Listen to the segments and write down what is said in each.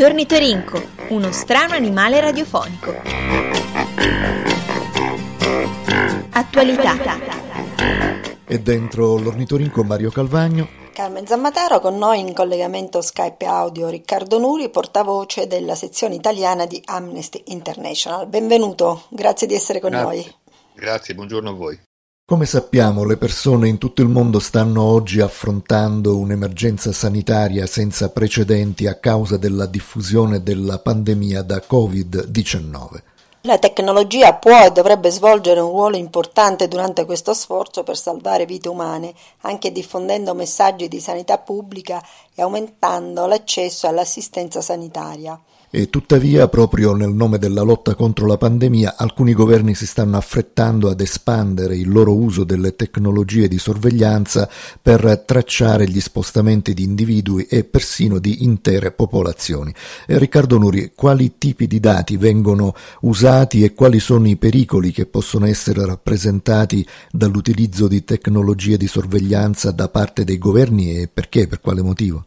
L'ornitorinco, uno strano animale radiofonico. Attualità. E dentro l'ornitorinco Mario Calvagno. Carmen Zammataro, con noi in collegamento Skype audio Riccardo Nuri, portavoce della sezione italiana di Amnesty International. Benvenuto, grazie di essere con grazie. noi. Grazie, buongiorno a voi. Come sappiamo, le persone in tutto il mondo stanno oggi affrontando un'emergenza sanitaria senza precedenti a causa della diffusione della pandemia da Covid-19. La tecnologia può e dovrebbe svolgere un ruolo importante durante questo sforzo per salvare vite umane, anche diffondendo messaggi di sanità pubblica e aumentando l'accesso all'assistenza sanitaria. E tuttavia, proprio nel nome della lotta contro la pandemia, alcuni governi si stanno affrettando ad espandere il loro uso delle tecnologie di sorveglianza per tracciare gli spostamenti di individui e persino di intere popolazioni. E Riccardo Nuri, quali tipi di dati vengono usati e quali sono i pericoli che possono essere rappresentati dall'utilizzo di tecnologie di sorveglianza da parte dei governi e perché, per quale motivo?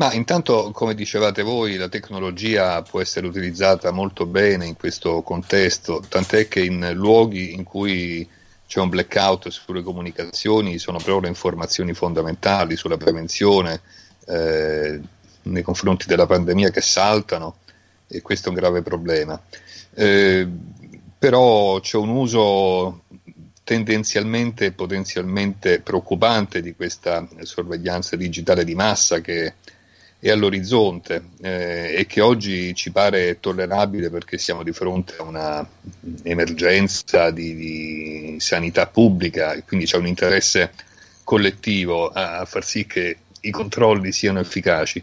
Ma intanto, come dicevate voi, la tecnologia può essere utilizzata molto bene in questo contesto, tant'è che in luoghi in cui c'è un blackout sulle comunicazioni sono proprio le informazioni fondamentali sulla prevenzione eh, nei confronti della pandemia che saltano e questo è un grave problema. Eh, però c'è un uso tendenzialmente e potenzialmente preoccupante di questa sorveglianza digitale di massa che e all'orizzonte eh, e che oggi ci pare tollerabile perché siamo di fronte a un'emergenza di, di, sanità pubblica e quindi c'è un interesse collettivo a, a far sì che i controlli siano efficaci.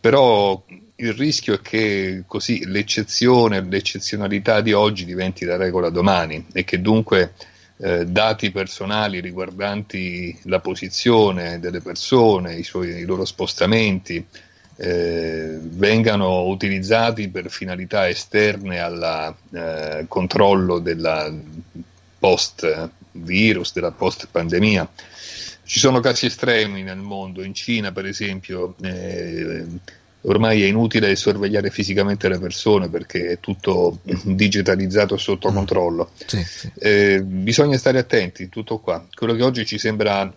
Però il rischio è che così l'eccezione, l'eccezionalità di oggi diventi la regola domani e che dunque eh, dati personali riguardanti la posizione delle persone, i, suoi, i loro spostamenti, eh, vengano utilizzati per finalità esterne al eh, controllo della post virus, della post pandemia. Ci sono casi estremi nel mondo, in Cina per esempio eh, ormai è inutile sorvegliare fisicamente le persone perché è tutto digitalizzato e sotto mm. controllo. Sì, sì. Eh, bisogna stare attenti, tutto qua. Quello che oggi ci sembra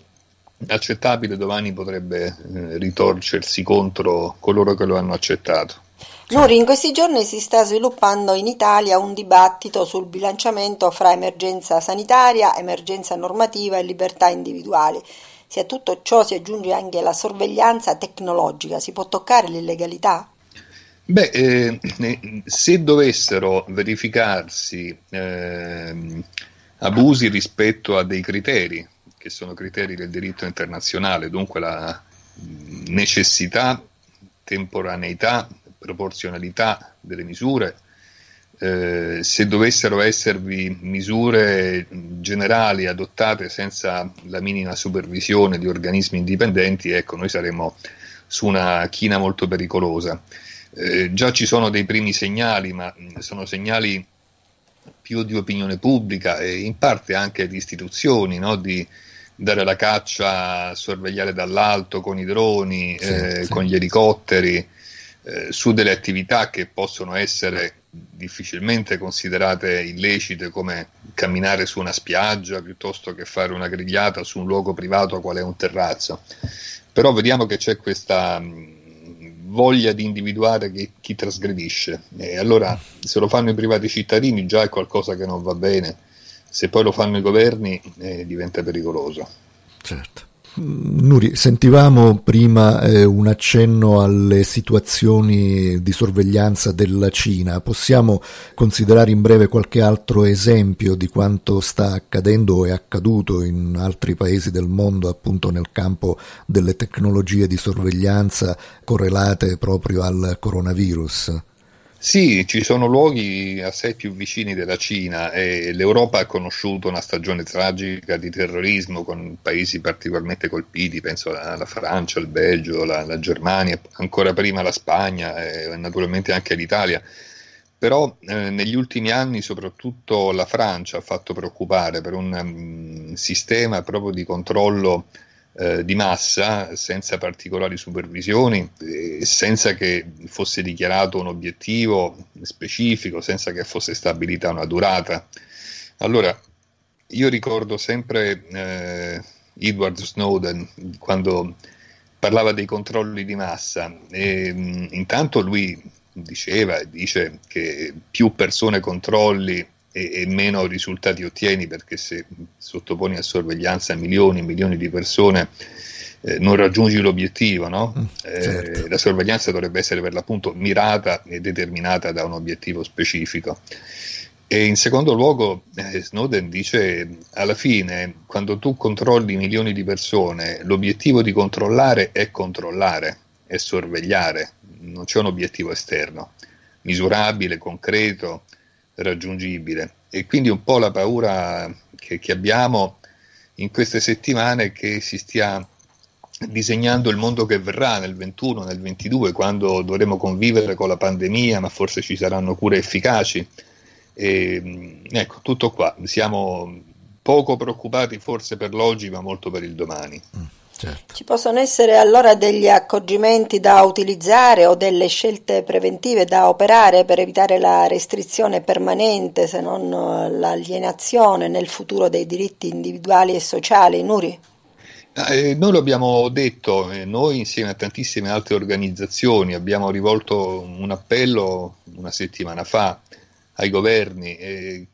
accettabile domani potrebbe eh, ritorcersi contro coloro che lo hanno accettato. Luri, in questi giorni si sta sviluppando in Italia un dibattito sul bilanciamento fra emergenza sanitaria, emergenza normativa e libertà individuali. Se a tutto ciò si aggiunge anche la sorveglianza tecnologica, si può toccare l'illegalità? Beh, eh, se dovessero verificarsi eh, abusi rispetto a dei criteri, che sono criteri del diritto internazionale, dunque la necessità, temporaneità, proporzionalità delle misure, eh, se dovessero esservi misure generali adottate senza la minima supervisione di organismi indipendenti, ecco, noi saremmo su una china molto pericolosa. Eh, già ci sono dei primi segnali, ma mm, sono segnali più di opinione pubblica e in parte anche di istituzioni, no? di dare la caccia, sorvegliare dall'alto con i droni, sì, eh, sì. con gli elicotteri, eh, su delle attività che possono essere difficilmente considerate illecite come camminare su una spiaggia piuttosto che fare una grigliata su un luogo privato quale è un terrazzo. Però vediamo che c'è questa mm, voglia di individuare chi, chi trasgredisce e allora se lo fanno i privati cittadini già è qualcosa che non va bene, se poi lo fanno i governi eh, diventa pericoloso. Certo. Nuri, sentivamo prima eh, un accenno alle situazioni di sorveglianza della Cina. Possiamo considerare in breve qualche altro esempio di quanto sta accadendo o è accaduto in altri paesi del mondo, appunto nel campo delle tecnologie di sorveglianza correlate proprio al coronavirus? Sì, ci sono luoghi assai più vicini della Cina e l'Europa ha conosciuto una stagione tragica di terrorismo con paesi particolarmente colpiti, penso alla Francia, al Belgio, alla Germania, ancora prima la Spagna e naturalmente anche l'Italia. Però eh, negli ultimi anni soprattutto la Francia ha fatto preoccupare per un um, sistema proprio di controllo eh, di massa senza particolari supervisioni eh, senza che fosse dichiarato un obiettivo specifico, senza che fosse stabilita una durata. Allora, io ricordo sempre eh, Edward Snowden quando parlava dei controlli di massa e mh, mm, intanto lui diceva e dice che più persone controlli e, e, meno risultati ottieni perché se sottoponi a sorveglianza milioni e milioni di persone eh, non raggiungi l'obiettivo, no? Mm, eh, certo. la sorveglianza dovrebbe essere per l'appunto mirata e determinata da un obiettivo specifico. E in secondo luogo eh, Snowden dice alla fine quando tu controlli milioni di persone l'obiettivo di controllare è controllare, è sorvegliare, non c'è un obiettivo esterno, misurabile, concreto, raggiungibile. E quindi un po' la paura che, che abbiamo in queste settimane è che si stia disegnando il mondo che verrà nel 21, nel 22, quando dovremo convivere con la pandemia, ma forse ci saranno cure efficaci. E, ecco, tutto qua. Siamo poco preoccupati forse per l'oggi, ma molto per il domani. Mm. Certo. Ci possono essere allora degli accorgimenti da utilizzare o delle scelte preventive da operare per evitare la restrizione permanente, se non eh, l'alienazione nel futuro dei diritti individuali e sociali, Nuri? Ah, eh, noi lo abbiamo detto, eh, noi insieme a tantissime altre organizzazioni abbiamo rivolto un appello una settimana fa ai governi eh,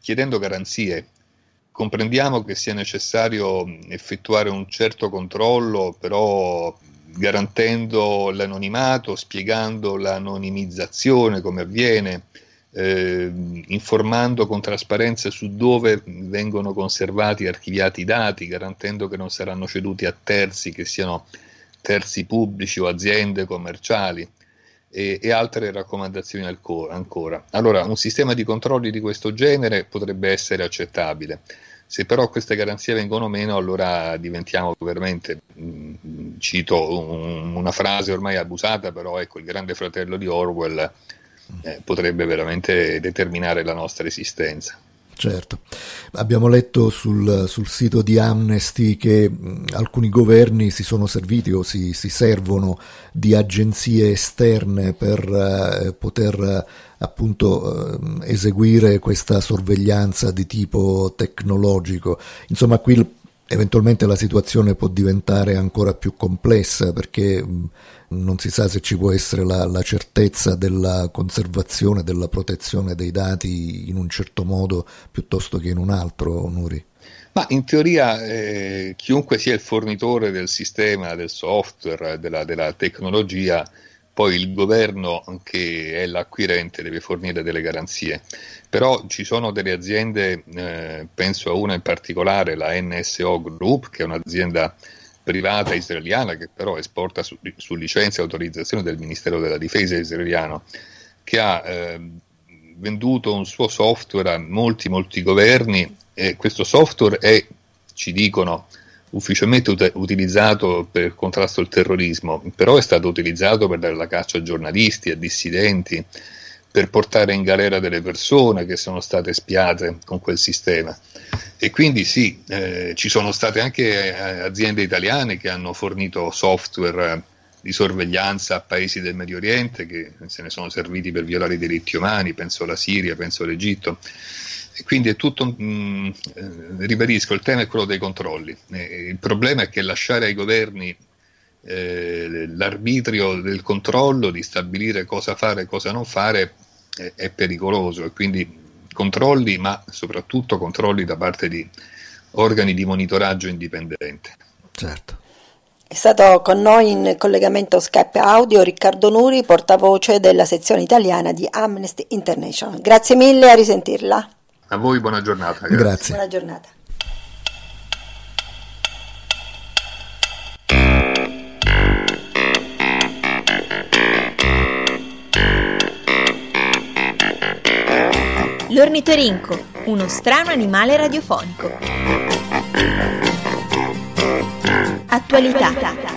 chiedendo garanzie Comprendiamo che sia necessario effettuare un certo controllo, però garantendo l'anonimato, spiegando l'anonimizzazione, come avviene, eh, informando con trasparenza su dove vengono conservati e archiviati i dati, garantendo che non saranno ceduti a terzi, che siano terzi pubblici o aziende commerciali. E, e, altre raccomandazioni ancora. Allora, un sistema di controlli di questo genere potrebbe essere accettabile. Se però queste garanzie vengono meno, allora diventiamo veramente, mh, mm, cito un, una frase ormai abusata, però ecco, il grande fratello di Orwell eh, potrebbe veramente determinare la nostra esistenza. Certo, abbiamo letto sul, sul sito di Amnesty che mm, alcuni governi si sono serviti o si, si servono di agenzie esterne per eh, poter appunto eh, eseguire questa sorveglianza di tipo tecnologico. Insomma, qui eventualmente la situazione può diventare ancora più complessa perché non si sa se ci può essere la, la, certezza della conservazione, della protezione dei dati in un certo modo piuttosto che in un altro, Nuri. Ma in teoria eh, chiunque sia il fornitore del sistema, del software, della, della tecnologia, poi il governo che è l'acquirente deve fornire delle garanzie. Però ci sono delle aziende, eh, penso a una in particolare, la NSO Group, che è un'azienda privata israeliana che però esporta su, su licenza e autorizzazione del Ministero della Difesa israeliano, che ha eh, venduto un suo software a molti, molti governi e questo software è, ci dicono, ufficialmente ut- utilizzato per contrasto al terrorismo, però è stato utilizzato per dare la caccia a giornalisti, a dissidenti, per portare in galera delle persone che sono state spiate con quel sistema. E quindi sì, eh, ci sono state anche eh, aziende italiane che hanno fornito software eh, di sorveglianza a paesi del Medio Oriente che se ne sono serviti per violare i diritti umani, penso alla Siria, penso all'Egitto quindi è tutto, mh, mm, eh, ribadisco, il tema è quello dei controlli. Eh, il problema è che lasciare ai governi eh, l'arbitrio del controllo, di stabilire cosa fare e cosa non fare, è, è pericoloso e quindi controlli, ma soprattutto controlli da parte di organi di monitoraggio indipendente. Certo. È stato con noi in collegamento Skype audio Riccardo Nuri, portavoce della sezione italiana di Amnesty International. Grazie mille, a risentirla. A voi buona giornata. Grazie. grazie. Buona giornata. L'ornitorinco, uno strano animale radiofonico. Attualità.